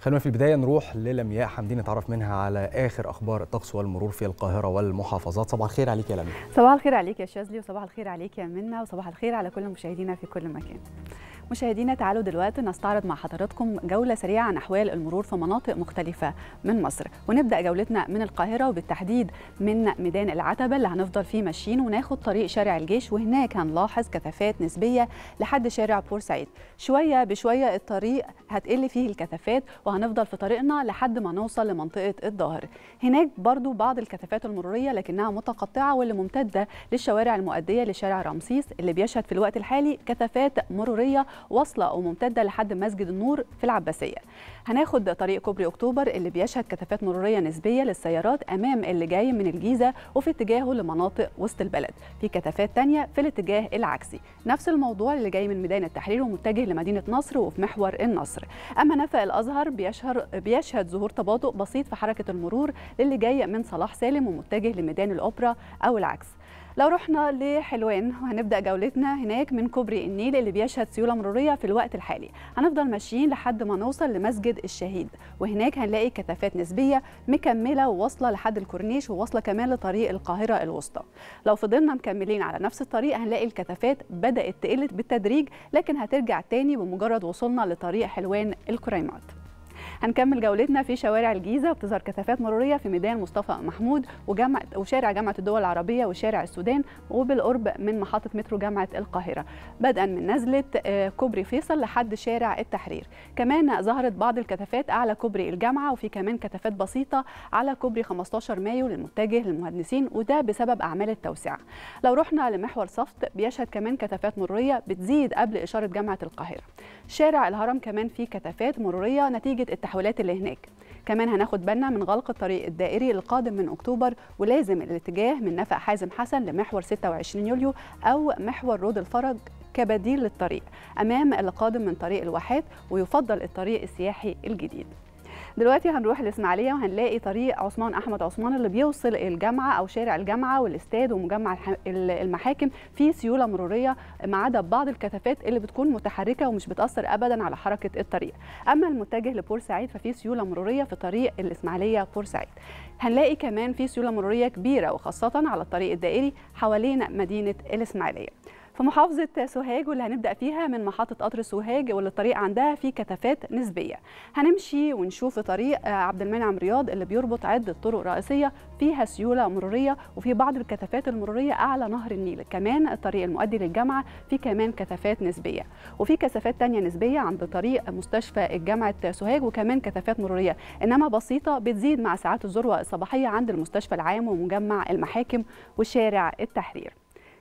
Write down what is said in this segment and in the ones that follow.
خلونا في البداية نروح للمياء حمدي نتعرف منها على آخر أخبار الطقس والمرور في القاهرة والمحافظات صباح الخير عليك يا لمياء صباح الخير عليك يا شاذلي وصباح الخير عليك يا منى وصباح الخير على كل مشاهدينا في كل مكان مشاهدينا تعالوا دلوقتي نستعرض مع حضراتكم جولة سريعة عن أحوال المرور في مناطق مختلفة من مصر ونبدأ جولتنا من القاهرة وبالتحديد من ميدان العتبة اللي هنفضل فيه ماشيين وناخد طريق شارع الجيش وهناك هنلاحظ كثافات نسبية لحد شارع بورسعيد شوية بشوية الطريق هتقل فيه الكثافات وهنفضل في طريقنا لحد ما نوصل لمنطقة الظاهر هناك برضو بعض الكثافات المرورية لكنها متقطعة واللي ممتدة للشوارع المؤدية لشارع رمسيس اللي بيشهد في الوقت الحالي كثافات مرورية واصلة وممتده لحد مسجد النور في العباسية هناخد طريق كوبري أكتوبر اللي بيشهد كثافات مرورية نسبية للسيارات أمام اللي جاي من الجيزة وفي اتجاهه لمناطق وسط البلد في كثافات ثانيه في الاتجاه العكسي نفس الموضوع اللي جاي من ميدان التحرير ومتجه لمدينة نصر وفي محور النصر أما نفق الأزهر بيشهر بيشهد ظهور تباطؤ بسيط في حركة المرور للي جاي من صلاح سالم ومتجه لميدان الأوبرا أو العكس لو رحنا لحلوان وهنبدا جولتنا هناك من كوبري النيل اللي بيشهد سيوله مروريه في الوقت الحالي هنفضل ماشيين لحد ما نوصل لمسجد الشهيد وهناك هنلاقي كثافات نسبيه مكمله وواصله لحد الكورنيش وواصله كمان لطريق القاهره الوسطى لو فضلنا مكملين على نفس الطريق هنلاقي الكثافات بدات تقل بالتدريج لكن هترجع تاني بمجرد وصولنا لطريق حلوان الكريمات هنكمل جولتنا في شوارع الجيزة وبتظهر كثافات مرورية في ميدان مصطفى محمود وجامعة وشارع جامعة الدول العربية وشارع السودان وبالقرب من محطة مترو جامعة القاهرة بدءا من نزلة آه، كوبري فيصل لحد شارع التحرير كمان ظهرت بعض الكثافات أعلى كوبري الجامعة وفي كمان كثافات بسيطة على كوبري 15 مايو للمتجه للمهندسين وده بسبب أعمال التوسعة لو رحنا لمحور صفت بيشهد كمان كثافات مرورية بتزيد قبل إشارة جامعة القاهرة شارع الهرم كمان فيه كثافات مرورية نتيجة التحرير التحولات اللي هناك كمان هناخد بالنا من غلق الطريق الدائري القادم من اكتوبر ولازم الاتجاه من نفق حازم حسن لمحور 26 يوليو او محور رود الفرج كبديل للطريق امام القادم من طريق الواحات ويفضل الطريق السياحي الجديد دلوقتي هنروح الاسماعيليه وهنلاقي طريق عثمان احمد عثمان اللي بيوصل الجامعه او شارع الجامعه والاستاد ومجمع المحاكم في سيوله مروريه ما عدا بعض الكثافات اللي بتكون متحركه ومش بتاثر ابدا على حركه الطريق اما المتجه لبورسعيد ففي سيوله مروريه في طريق الاسماعيليه بورسعيد هنلاقي كمان في سيوله مروريه كبيره وخاصه على الطريق الدائري حوالين مدينه الاسماعيليه في محافظة سوهاج واللي هنبدأ فيها من محطة قطر سوهاج واللي الطريق عندها فيه كثافات نسبية هنمشي ونشوف طريق آه، عبد المنعم رياض اللي بيربط عدة طرق رئيسية فيها سيولة مرورية وفي بعض الكثافات المرورية أعلى نهر النيل كمان الطريق المؤدي للجامعة في كمان كثافات نسبية وفي كثافات تانية نسبية عند طريق مستشفى جامعة سوهاج وكمان كثافات مرورية إنما بسيطة بتزيد مع ساعات الذروة الصباحية عند المستشفى العام ومجمع المحاكم وشارع التحرير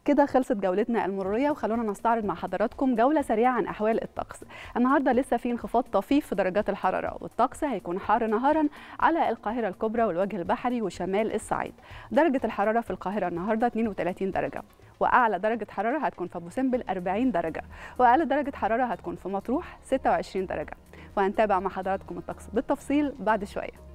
كده خلصت جولتنا المروريه وخلونا نستعرض مع حضراتكم جوله سريعه عن احوال الطقس النهارده لسه في انخفاض طفيف في درجات الحراره والطقس هيكون حار نهارا على القاهره الكبرى والوجه البحري وشمال الصعيد درجه الحراره في القاهره النهارده 32 درجه واعلى درجه حراره هتكون في ابو سمبل 40 درجه واقل درجه حراره هتكون في مطروح 26 درجه وهنتابع مع حضراتكم الطقس بالتفصيل بعد شويه